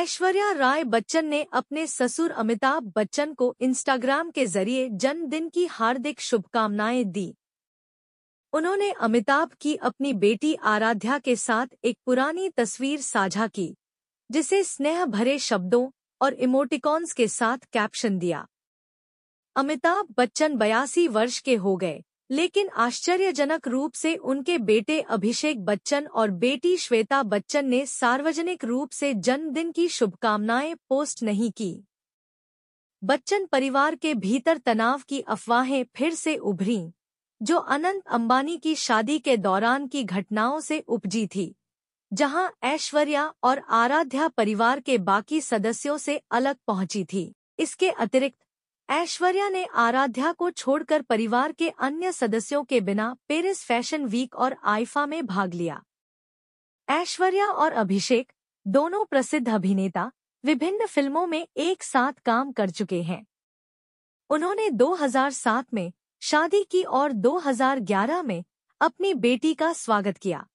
ऐश्वर्या राय बच्चन ने अपने ससुर अमिताभ बच्चन को इंस्टाग्राम के जरिए जन्मदिन की हार्दिक शुभकामनाएं दी उन्होंने अमिताभ की अपनी बेटी आराध्या के साथ एक पुरानी तस्वीर साझा की जिसे स्नेह भरे शब्दों और इमोटिकॉन्स के साथ कैप्शन दिया अमिताभ बच्चन बयासी वर्ष के हो गए लेकिन आश्चर्यजनक रूप से उनके बेटे अभिषेक बच्चन और बेटी श्वेता बच्चन ने सार्वजनिक रूप से जन्मदिन की शुभकामनाएं पोस्ट नहीं की बच्चन परिवार के भीतर तनाव की अफवाहें फिर से उभरी जो अनंत अंबानी की शादी के दौरान की घटनाओं से उपजी थी जहां ऐश्वर्या और आराध्या परिवार के बाकी सदस्यों से अलग पहुंची थी इसके अतिरिक्त ऐश्वर्या ने आराध्या को छोड़कर परिवार के अन्य सदस्यों के बिना पेरिस फैशन वीक और आइफा में भाग लिया ऐश्वर्या और अभिषेक दोनों प्रसिद्ध अभिनेता विभिन्न फिल्मों में एक साथ काम कर चुके हैं उन्होंने 2007 में शादी की और 2011 में अपनी बेटी का स्वागत किया